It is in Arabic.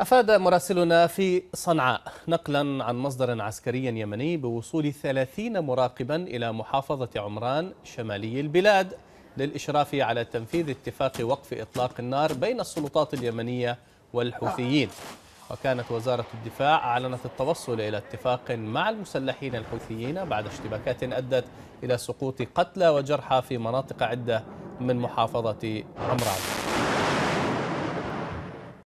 أفاد مراسلنا في صنعاء نقلا عن مصدر عسكري يمني بوصول 30 مراقبا إلى محافظة عمران شمالي البلاد للإشراف على تنفيذ اتفاق وقف إطلاق النار بين السلطات اليمنية والحوثيين وكانت وزارة الدفاع أعلنت التوصل إلى اتفاق مع المسلحين الحوثيين بعد اشتباكات أدت إلى سقوط قتلى وجرحى في مناطق عدة من محافظة عمران